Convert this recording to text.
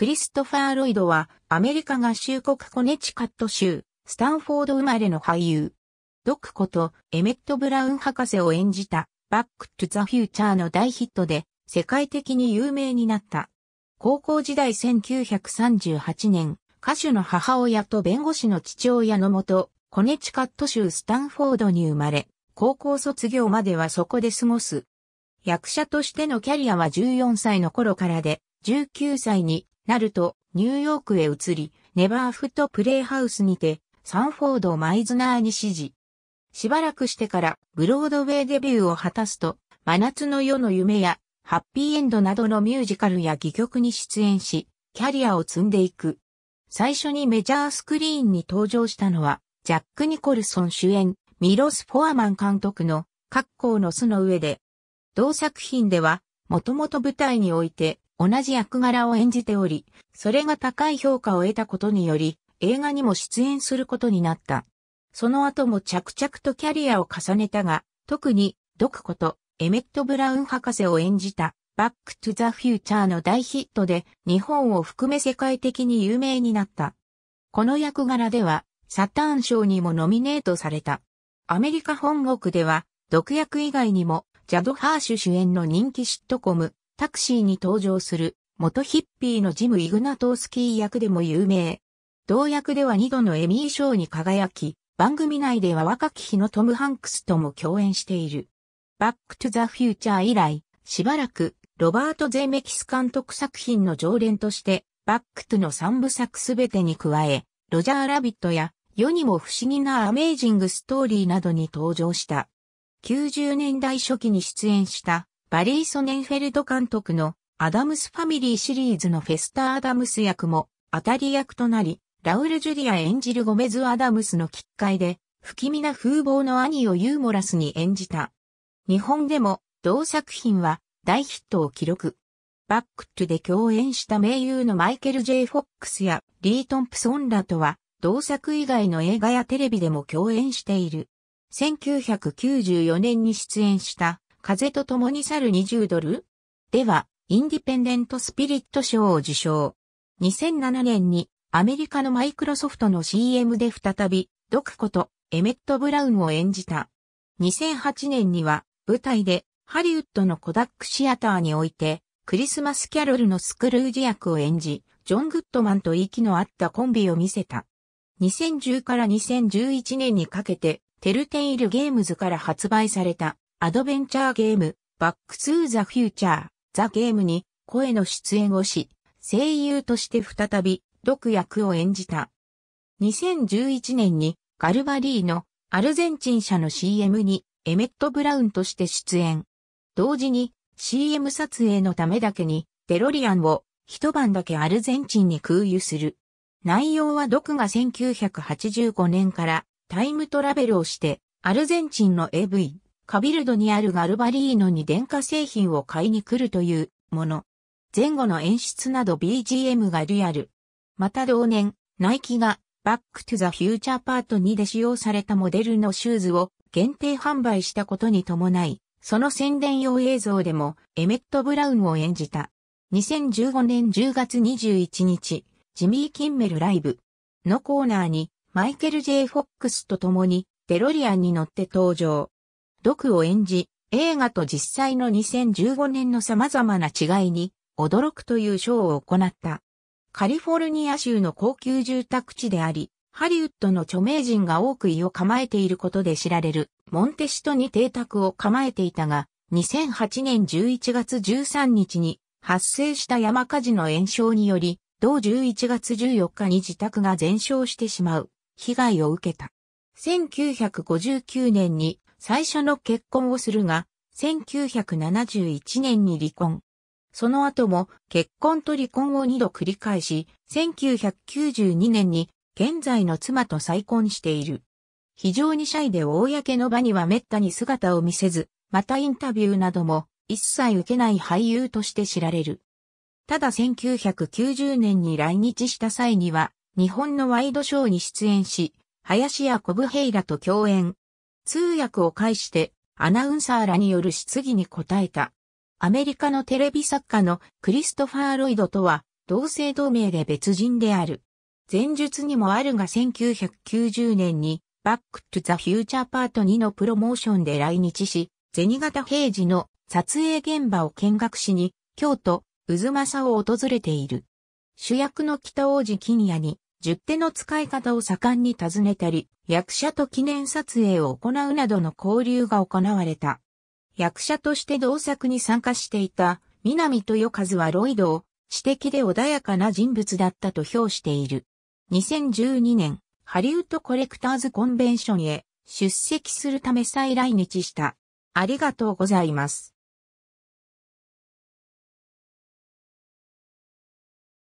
クリストファー・ロイドは、アメリカ合衆国コネチカット州、スタンフォード生まれの俳優。ドックことエメット・ブラウン博士を演じた、バック・トゥ・ザ・フューチャーの大ヒットで、世界的に有名になった。高校時代1938年、歌手の母親と弁護士の父親のもと、コネチカット州スタンフォードに生まれ、高校卒業まではそこで過ごす。役者としてのキャリアは14歳の頃からで、19歳になると、ニューヨークへ移り、ネバーフットプレイハウスにて、サンフォード・マイズナーに指示。しばらくしてからブロードウェイデビューを果たすと、真夏の夜の夢や、ハッピーエンドなどのミュージカルや戯曲に出演し、キャリアを積んでいく。最初にメジャースクリーンに登場したのは、ジャック・ニコルソン主演、ミロス・フォアマン監督の、格好の巣の上で。同作品では、もともと舞台において、同じ役柄を演じており、それが高い評価を得たことにより、映画にも出演することになった。その後も着々とキャリアを重ねたが、特に、ドクこと、エメット・ブラウン博士を演じた、バック・トゥ・ザ・フューチャーの大ヒットで、日本を含め世界的に有名になった。この役柄では、サターン賞にもノミネートされた。アメリカ本国では、毒薬以外にも、ジャド・ハーシュ主演の人気シットコム、タクシーに登場する元ヒッピーのジム・イグナトースキー役でも有名。同役では2度のエミー賞に輝き、番組内では若き日のトム・ハンクスとも共演している。バック・トゥ・ザ・フューチャー以来、しばらくロバート・ゼメキス監督作品の常連として、バック・トゥの3部作すべてに加え、ロジャー・ラビットや世にも不思議なアメージングストーリーなどに登場した。90年代初期に出演したバリー・ソネンフェルド監督のアダムスファミリーシリーズのフェスタ・ー・アダムス役も当たり役となり、ラウル・ジュリア演じるゴメズ・アダムスのきっかいで、不気味な風貌の兄をユーモラスに演じた。日本でも同作品は大ヒットを記録。バックトゥで共演した名優のマイケル・ J・ フォックスやリー・トンプソンらとは、同作以外の映画やテレビでも共演している。1994年に出演した風と共に去る20ドルでは、インディペンデントスピリット賞を受賞。2007年にアメリカのマイクロソフトの CM で再び、ドクことエメット・ブラウンを演じた。2008年には舞台でハリウッドのコダックシアターにおいてクリスマスキャロルのスクルージ役を演じ、ジョン・グッドマンと息の合ったコンビを見せた。2010から2011年にかけてテルテイルゲームズから発売されたアドベンチャーゲーム、バックツーザフューチャー、ザゲームに声の出演をし、声優として再び、毒役を演じた。2011年にガルバリーのアルゼンチン社の CM にエメット・ブラウンとして出演。同時に CM 撮影のためだけにデロリアンを一晩だけアルゼンチンに空輸する。内容は毒が1985年からタイムトラベルをしてアルゼンチンの AV カビルドにあるガルバリーノに電化製品を買いに来るというもの。前後の演出など BGM がリアル。また同年、ナイキがバックトゥザフューチャーパート2で使用されたモデルのシューズを限定販売したことに伴い、その宣伝用映像でもエメット・ブラウンを演じた。2015年10月21日、ジミー・キンメルライブのコーナーにマイケル・ジェイ・フォックスと共にデロリアンに乗って登場。毒を演じ、映画と実際の2015年の様々な違いに驚くというショーを行った。カリフォルニア州の高級住宅地であり、ハリウッドの著名人が多く居を構えていることで知られるモンテシトに邸宅を構えていたが、2008年11月13日に発生した山火事の延焼により、同11月14日に自宅が全焼してしまう被害を受けた。1959年に最初の結婚をするが、1971年に離婚。その後も結婚と離婚を二度繰り返し、1992年に現在の妻と再婚している。非常にシャイで公の場には滅多に姿を見せず、またインタビューなども一切受けない俳優として知られる。ただ1990年に来日した際には、日本のワイドショーに出演し、林家コブヘイラと共演、通訳を介してアナウンサーらによる質疑に答えた。アメリカのテレビ作家のクリストファー・ロイドとは同姓同名で別人である。前述にもあるが1990年にバック・トゥ・ザ・フューチャーパート2のプロモーションで来日し、銭形平時の撮影現場を見学しに京都、渦政を訪れている。主役の北王子金谷に十手の使い方を盛んに尋ねたり、役者と記念撮影を行うなどの交流が行われた。役者として同作に参加していた南豊和はロイドを私的で穏やかな人物だったと評している。2012年、ハリウッドコレクターズコンベンションへ出席するため再来日した。ありがとうございます。